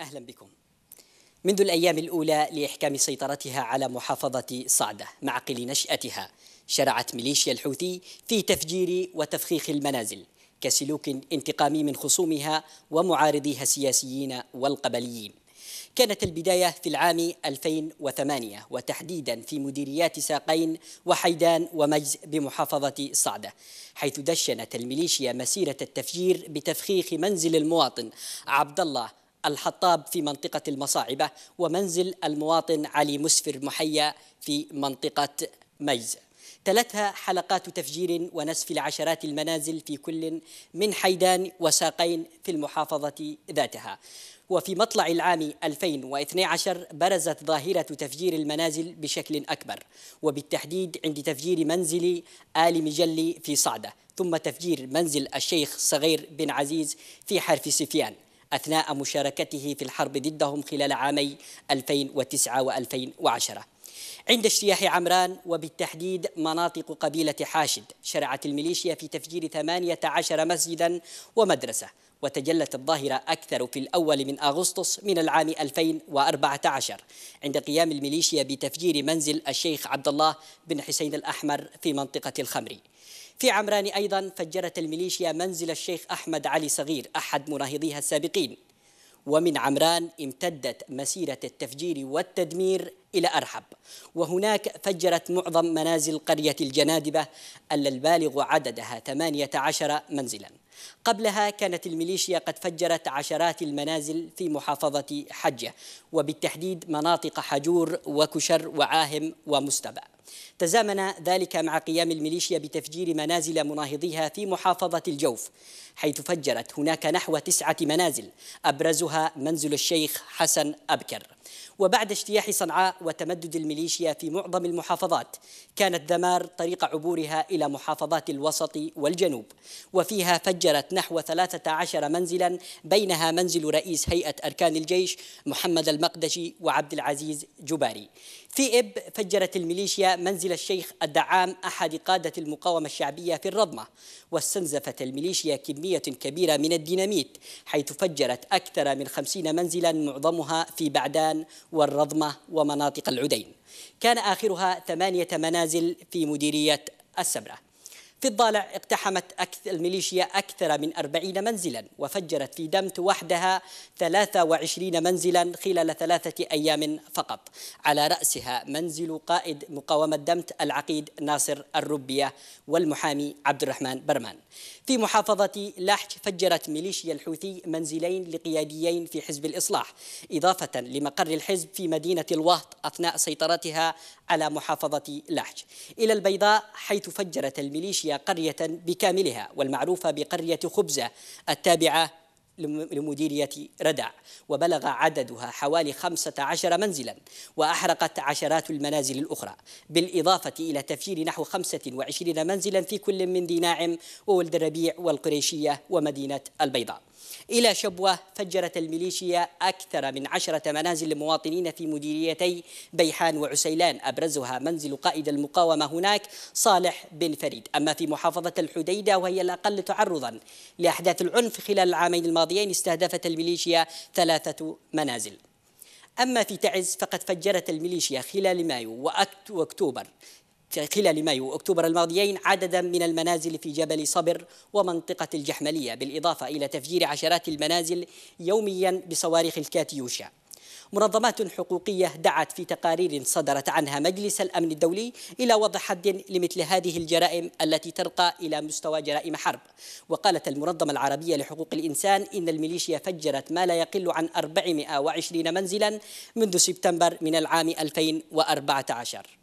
أهلا بكم منذ الأيام الأولى لإحكام سيطرتها على محافظة صعدة معقل نشأتها شرعت ميليشيا الحوثي في تفجير وتفخيخ المنازل كسلوك انتقامي من خصومها ومعارضيها السياسيين والقبليين كانت البداية في العام 2008 وتحديدا في مديريات ساقين وحيدان ومجز بمحافظة صعدة حيث دشنت الميليشيا مسيرة التفجير بتفخيخ منزل المواطن عبد الله الحطاب في منطقة المصاعبة ومنزل المواطن علي مسفر محيا في منطقة ميز تلتها حلقات تفجير ونسف لعشرات المنازل في كل من حيدان وساقين في المحافظة ذاتها وفي مطلع العام 2012 برزت ظاهرة تفجير المنازل بشكل أكبر وبالتحديد عند تفجير منزل آل مجلي في صعدة ثم تفجير منزل الشيخ صغير بن عزيز في حرف سفيان أثناء مشاركته في الحرب ضدهم خلال عامي 2009 و2010 عند اجتياح عمران وبالتحديد مناطق قبيلة حاشد شرعت الميليشيا في تفجير 18 مسجدا ومدرسة وتجلت الظاهرة أكثر في الأول من أغسطس من العام 2014 عند قيام الميليشيا بتفجير منزل الشيخ عبد الله بن حسين الأحمر في منطقة الخمري في عمران أيضا فجرت الميليشيا منزل الشيخ أحمد علي صغير أحد مناهضيها السابقين ومن عمران امتدت مسيرة التفجير والتدمير إلى أرحب وهناك فجرت معظم منازل قرية الجنادبة البالغ عددها 18 منزلا قبلها كانت الميليشيا قد فجرت عشرات المنازل في محافظة حجة وبالتحديد مناطق حجور وكشر وعاهم ومستبأ تزامن ذلك مع قيام الميليشيا بتفجير منازل مناهضيها في محافظة الجوف حيث فجرت هناك نحو تسعة منازل أبرزها منزل الشيخ حسن أبكر وبعد اجتياح صنعاء وتمدد الميليشيا في معظم المحافظات كانت ذمار طريق عبورها إلى محافظات الوسط والجنوب وفيها فجرت نحو 13 منزلا بينها منزل رئيس هيئة أركان الجيش محمد المقدشي وعبد العزيز جباري في إب فجرت الميليشيا منزل الشيخ الدعام أحد قادة المقاومة الشعبية في الرضمة واستنزفت الميليشيا كمية كبيرة من الديناميت حيث فجرت أكثر من خمسين منزلا معظمها في بعدان والرضمة ومناطق العدين كان آخرها ثمانية منازل في مديرية السبرة في الضالع اقتحمت أكثر الميليشيا أكثر من 40 منزلا وفجرت في دمت وحدها 23 منزلا خلال ثلاثة أيام فقط على رأسها منزل قائد مقاومة دمت العقيد ناصر الربية والمحامي عبد الرحمن برمان في محافظة لحج فجرت ميليشيا الحوثي منزلين لقياديين في حزب الإصلاح إضافة لمقر الحزب في مدينة الوهط أثناء سيطرتها على محافظة لحج إلى البيضاء حيث فجرت الميليشيا قرية بكاملها والمعروفة بقرية خبزة التابعة لمديرية ردع وبلغ عددها حوالي 15 منزلا وأحرقت عشرات المنازل الأخرى بالإضافة إلى تفجير نحو 25 منزلا في كل من ذي ناعم وولد الربيع والقريشية ومدينة البيضاء إلى شبوة فجرت الميليشيا أكثر من عشرة منازل لمواطنين في مديريتي بيحان وعسيلان أبرزها منزل قائد المقاومة هناك صالح بن فريد أما في محافظة الحديدة وهي الأقل تعرضا لأحداث العنف خلال العامين الماضيين استهدفت الميليشيا ثلاثة منازل أما في تعز فقد فجرت الميليشيا خلال مايو وأكتوبر خلال مايو وأكتوبر الماضيين عددا من المنازل في جبل صبر ومنطقة الجحملية بالإضافة إلى تفجير عشرات المنازل يوميا بصواريخ الكاتيوشا منظمات حقوقية دعت في تقارير صدرت عنها مجلس الأمن الدولي إلى وضع حد لمثل هذه الجرائم التي ترقى إلى مستوى جرائم حرب وقالت المنظمة العربية لحقوق الإنسان إن الميليشيا فجرت ما لا يقل عن 420 منزلا منذ سبتمبر من العام 2014